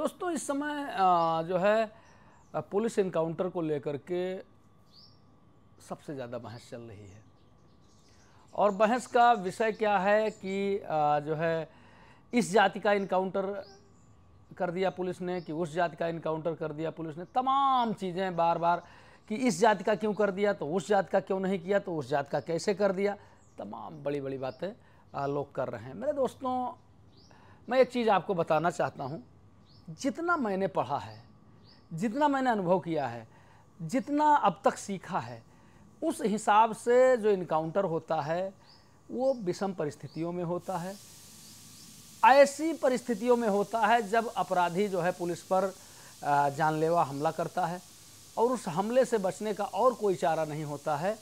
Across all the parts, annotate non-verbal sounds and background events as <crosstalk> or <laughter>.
दोस्तों इस समय जो है पुलिस इनकाउंटर को लेकर के सबसे ज़्यादा बहस चल रही है और बहस का विषय क्या है कि जो है इस जाति का इनकाउंटर कर दिया पुलिस ने कि उस जाति का इनकाउंटर कर दिया पुलिस ने तमाम चीज़ें बार बार कि इस जाति का क्यों कर दिया तो उस जाति का क्यों नहीं किया तो उस जाति का कैसे कर दिया तमाम बड़ी बड़ी बातें लोग कर रहे हैं मेरे दोस्तों मैं एक चीज़ आपको बताना चाहता हूँ जितना मैंने पढ़ा है जितना मैंने अनुभव किया है जितना अब तक सीखा है उस हिसाब से जो इनकाउंटर होता है वो विषम परिस्थितियों में होता है ऐसी परिस्थितियों में होता है जब अपराधी जो है पुलिस पर जानलेवा हमला करता है और उस हमले से बचने का और कोई चारा नहीं होता है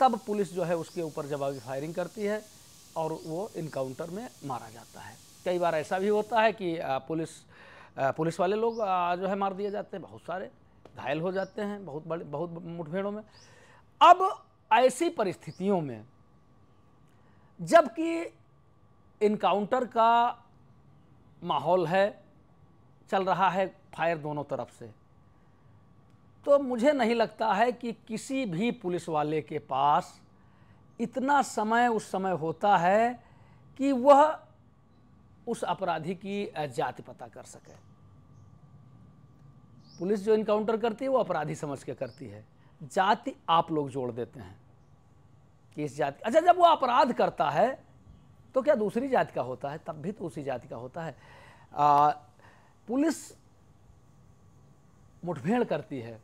तब पुलिस जो है उसके ऊपर जवाबी फायरिंग करती है और वो इनकाउंटर में मारा जाता है कई बार ऐसा भी होता है कि पुलिस पुलिस वाले लोग जो है मार दिए जाते हैं बहुत सारे घायल हो जाते हैं बहुत बड़े बहुत मुठभेड़ों में अब ऐसी परिस्थितियों में जबकि इनकाउंटर का माहौल है चल रहा है फायर दोनों तरफ से तो मुझे नहीं लगता है कि किसी भी पुलिस वाले के पास इतना समय उस समय होता है कि वह उस अपराधी की जाति पता कर सके पुलिस जो इनकाउंटर करती है वो अपराधी समझ के करती है जाति आप लोग जोड़ देते हैं कि इस जाति अच्छा जब वो अपराध करता है तो क्या दूसरी जाति का होता है तब भी तो उसी जाति का होता है आ, पुलिस मुठभेड़ करती है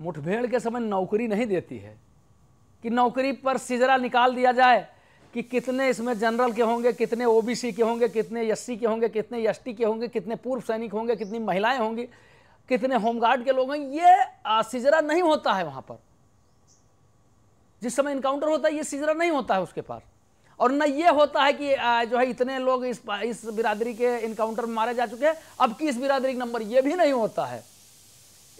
मुठभेड़ के समय नौकरी नहीं देती है कि नौकरी पर सिजरा निकाल दिया जाए कि कितने इसमें जनरल के होंगे कितने ओबीसी के होंगे कितने एससी के होंगे कितने एस के होंगे कितने पूर्व सैनिक होंगे कितनी महिलाएं होंगी कितने होमगार्ड के लोग हैं ये सिजरा नहीं होता है वहाँ पर जिस समय इनकाउंटर होता है ये सिजरा नहीं होता है उसके पास और न ये होता है कि जो है इतने लोग इस इस बिरादरी के इनकाउंटर में मारे जा चुके हैं अब की इस बिरादरी का नंबर ये भी नहीं होता है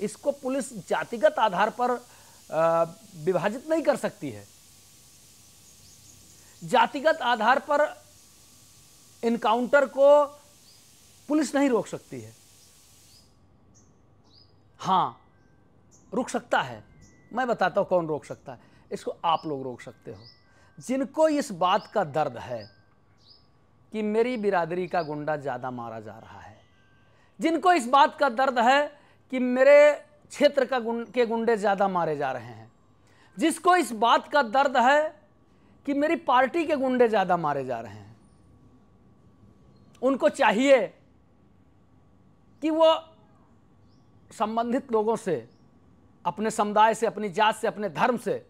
इसको पुलिस जातिगत आधार पर विभाजित नहीं कर सकती है जातिगत आधार पर इनकाउंटर को पुलिस नहीं रोक सकती है हाँ रुक सकता है मैं बताता हूँ कौन रोक सकता है इसको आप लोग रोक सकते हो जिनको इस बात का दर्द है कि मेरी बिरादरी का गुंडा ज़्यादा मारा जा रहा है जिनको इस बात का दर्द है कि मेरे क्षेत्र का गुंड के गुंडे ज़्यादा मारे जा रहे हैं जिसको इस बात का दर्द है कि मेरी पार्टी के गुंडे ज़्यादा मारे जा रहे हैं उनको चाहिए कि वो संबंधित लोगों से अपने समुदाय से अपनी जात से अपने धर्म से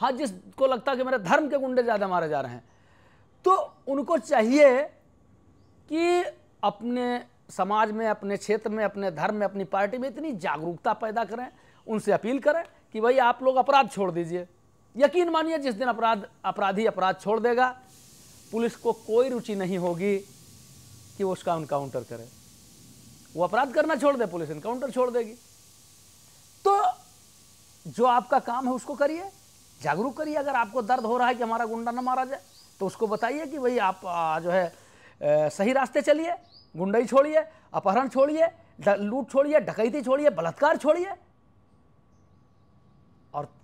हाँ जिसको लगता है कि मेरे धर्म के गुंडे ज़्यादा मारे जा रहे हैं तो उनको चाहिए कि अपने समाज में अपने क्षेत्र में अपने धर्म में अपनी पार्टी में इतनी जागरूकता पैदा करें उनसे अपील करें कि भाई आप लोग अपराध छोड़ दीजिए यकीन मानिए जिस दिन अपराध अपराधी अपराध छोड़ देगा पुलिस को कोई रुचि नहीं होगी कि वो उसका इनकाउंटर करे वो अपराध करना छोड़ दे पुलिस इनकाउंटर छोड़ देगी तो जो आपका काम है उसको करिए जागरूक करिए अगर आपको दर्द हो रहा है कि हमारा गुंडा ना मारा जाए तो उसको बताइए कि भाई आप जो है सही रास्ते चलिए गुंडाई छोड़िए अपहरण छोड़िए लूट छोड़िए डकैती छोड़िए बलात्कार छोड़िए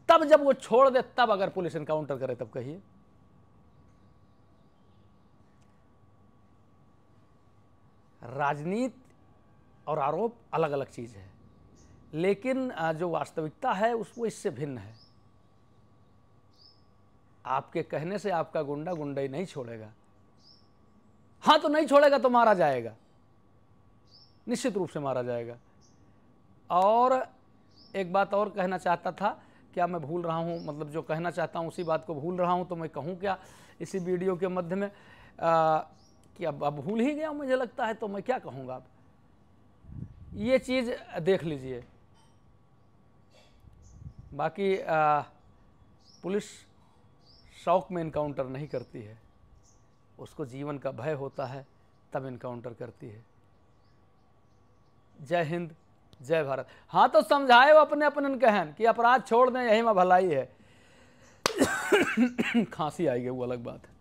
तब जब वो छोड़ दे तब अगर पुलिस इनकाउंटर करे तब कहिए राजनीति और आरोप अलग अलग चीज़ है लेकिन जो वास्तविकता है उसको इससे भिन्न है आपके कहने से आपका गुंडा गुंडा ही नहीं छोड़ेगा हाँ तो नहीं छोड़ेगा तो मारा जाएगा निश्चित रूप से मारा जाएगा और एक बात और कहना चाहता था क्या मैं भूल रहा हूँ मतलब जो कहना चाहता हूँ उसी बात को भूल रहा हूँ तो मैं कहूँ क्या इसी वीडियो के मध्य में आ, कि अब अब भूल ही गया मुझे लगता है तो मैं क्या कहूँगा अब ये चीज़ देख लीजिए बाकी आ, पुलिस शौक में इनकाउंटर नहीं करती है उसको जीवन का भय होता है तब इनकाउंटर करती है जय हिंद जय भारत हाँ तो समझाए वो अपने अपन कहन कि अपराध छोड़ दें यही में भलाई है <coughs> खांसी गई वो अलग बात है